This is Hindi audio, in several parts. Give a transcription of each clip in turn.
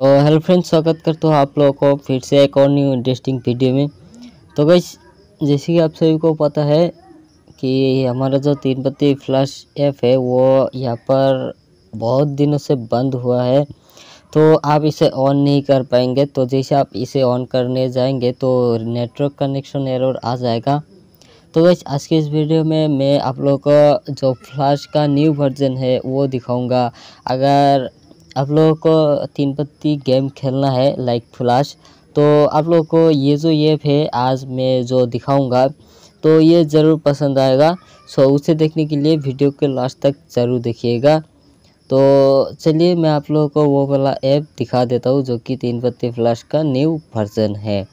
तो हेलो फ्रेंड्स स्वागत करता हूँ आप लोगों को फिर से एक और न्यू इंटरेस्टिंग वीडियो में तो गई जैसे कि आप सभी को पता है कि हमारा जो पत्ती फ्लैश ऐप है वो यहाँ पर बहुत दिनों से बंद हुआ है तो आप इसे ऑन नहीं कर पाएंगे तो जैसे आप इसे ऑन करने जाएंगे तो नेटवर्क कनेक्शन एरर आ जाएगा तो गई आज के इस वीडियो में मैं आप लोगों को जो फ्लैश का न्यू वर्जन है वो दिखाऊँगा अगर आप लोगों को तीन पत्ती गेम खेलना है लाइक फ्लाश तो आप लोगों को ये जो ऐप है आज मैं जो दिखाऊंगा तो ये ज़रूर पसंद आएगा सो उसे देखने के लिए वीडियो के लास्ट तक ज़रूर देखिएगा तो चलिए मैं आप लोगों को वो वाला ऐप दिखा देता हूँ जो कि तीन पत्ती फ्लैश का न्यू वर्जन है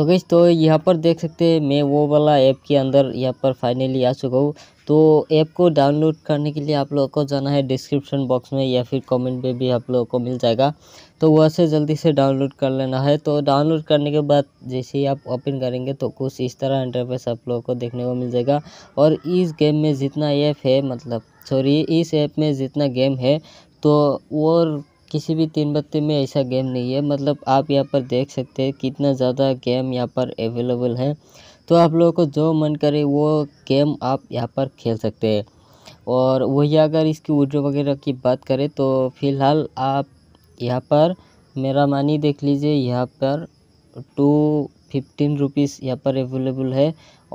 तो गई तो यहाँ पर देख सकते हैं मैं वो वाला ऐप के अंदर यहाँ पर फाइनली आ चुका हूँ तो ऐप को डाउनलोड करने के लिए आप लोगों को जाना है डिस्क्रिप्शन बॉक्स में या फिर कमेंट में भी आप लोगों को मिल जाएगा तो वहाँ से जल्दी से डाउनलोड कर लेना है तो डाउनलोड करने के बाद जैसे ही आप ओपन करेंगे तो कुछ इस तरह इंटरफेस आप लोगों को देखने को मिल जाएगा और इस गेम में जितना ऐप है मतलब सॉरी इस ऐप में जितना गेम है तो और किसी भी तीन बत्ती में ऐसा गेम नहीं है मतलब आप यहाँ पर देख सकते हैं कितना ज़्यादा गेम यहाँ पर अवेलेबल है तो आप लोगों को जो मन करे वो गेम आप यहाँ पर खेल सकते हैं और वही अगर इसकी वीडियो वगैरह की बात करें तो फ़िलहाल आप यहाँ पर मेरा मानी देख लीजिए यहाँ पर टू फिफ्टीन रुपीज़ यहाँ पर अवेलेबल है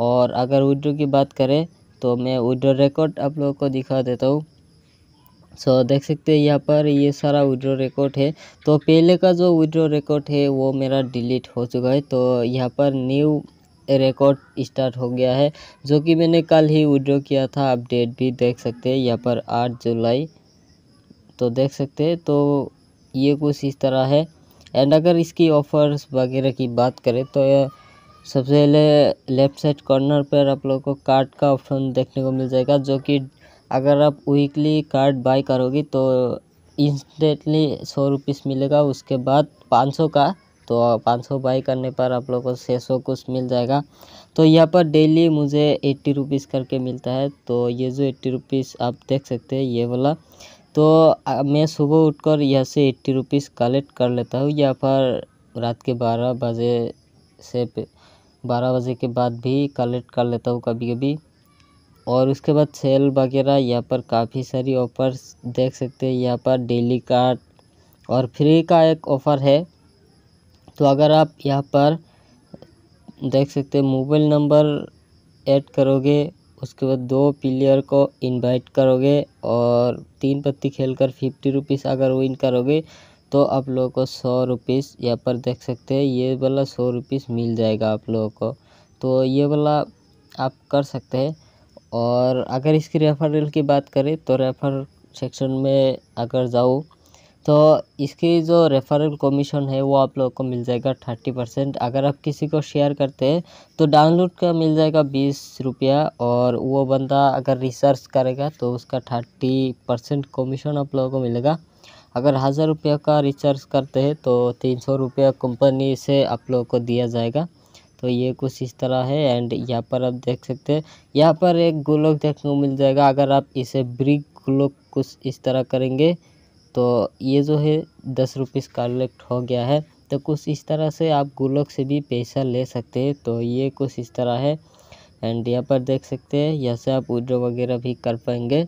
और अगर वीडियो की बात करें तो मैं वीडियो रिकॉर्ड आप लोगों को दिखा देता हूँ सो देख सकते हैं यहाँ पर ये सारा विड्रो रिकॉर्ड है तो पहले का जो विड्रो रिकॉर्ड है वो मेरा डिलीट हो चुका है तो यहाँ पर न्यू रिकॉर्ड स्टार्ट हो गया है जो कि मैंने कल ही विड्रो किया था अपडेट भी देख सकते हैं यहाँ पर आठ जुलाई तो देख सकते हैं तो ये कुछ इस तरह है एंड अगर इसकी ऑफ़र्स वगैरह की बात करें तो सबसे पहले लेफ्ट साइड कॉर्नर पर आप लोग को कार्ड का ऑप्शन देखने को मिल जाएगा जो कि अगर आप वीकली कार्ड बाय करोगे तो इंस्टेंटली सौ रुपीस मिलेगा उसके बाद पाँच सौ का तो पाँच सौ बाई करने पर आप लोगों को छः सौ कुछ मिल जाएगा तो यहाँ पर डेली मुझे एट्टी रुपीज़ करके मिलता है तो ये जो एट्टी रुपीज़ आप देख सकते हैं ये वाला तो मैं सुबह उठकर यहाँ से एट्टी रुपीज़ कलेक्ट कर लेता हूँ यहाँ पर रात के बारह बजे से बारह बजे के बाद भी कलेक्ट कर लेता हूँ कभी कभी और उसके बाद सेल वगैरह यहाँ पर काफ़ी सारी ऑफर्स देख सकते हैं यहाँ पर डेली कार्ड और फ्री का एक ऑफ़र है तो अगर आप यहाँ पर देख सकते हैं मोबाइल नंबर ऐड करोगे उसके बाद दो प्लेयर को इनवाइट करोगे और तीन पत्ती खेलकर फिफ्टी रुपीज़ अगर विन करोगे तो आप लोगों को सौ रुपीज़ यहाँ पर देख सकते हैं ये वाला सौ रुपीज़ मिल जाएगा आप लोगों को तो ये वाला आप कर सकते हैं और अगर इसकी रेफरल की बात करें तो रेफर सेक्शन में अगर जाओ तो इसकी जो रेफरल कमीशन है वो आप लोग को मिल जाएगा थर्टी परसेंट अगर आप किसी को शेयर करते हैं तो डाउनलोड का मिल जाएगा बीस रुपया और वो बंदा अगर रिसर्च करेगा तो उसका थर्टी परसेंट कमीशन आप लोगों को मिलेगा अगर हज़ार रुपये का रिचार्ज करते हैं तो तीन सौ रुपया कंपनी से आप लोगों को दिया जाएगा तो ये कुछ इस तरह है एंड यहाँ पर आप देख सकते हैं यहाँ पर एक ग्लोक देखने को मिल जाएगा अगर आप इसे ब्रिक ग्लोक कुछ इस तरह करेंगे तो ये जो है दस रुपीस कलेक्ट हो गया है तो कुछ इस तरह से आप ग्लोक से भी पैसा ले सकते हैं तो ये कुछ इस तरह है एंड यहाँ पर देख सकते हैं यहाँ से आप विड्रॉ वगैरह भी कर पाएंगे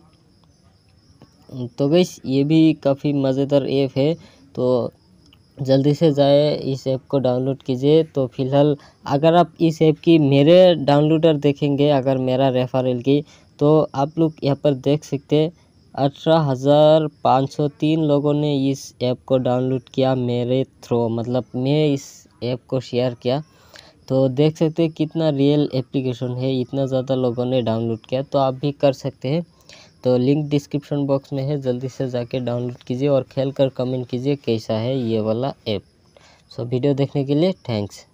तो गई ये भी काफ़ी मज़ेदार ऐप है तो जल्दी से जाए इस ऐप को डाउनलोड कीजिए तो फ़िलहाल अगर आप इस ऐप की मेरे डाउनलोडर देखेंगे अगर मेरा रेफरल की तो आप लोग यहाँ पर देख सकते अठारह हज़ार पाँच सौ तीन लोगों ने इस ऐप को डाउनलोड किया मेरे थ्रो मतलब मैं इस ऐप को शेयर किया तो देख सकते कितना रियल एप्लीकेशन है इतना ज़्यादा लोगों ने डाउनलोड किया तो आप भी कर सकते हैं तो लिंक डिस्क्रिप्शन बॉक्स में है जल्दी से जाके डाउनलोड कीजिए और खेल कर कमेंट कीजिए कैसा है ये वाला ऐप सो वीडियो देखने के लिए थैंक्स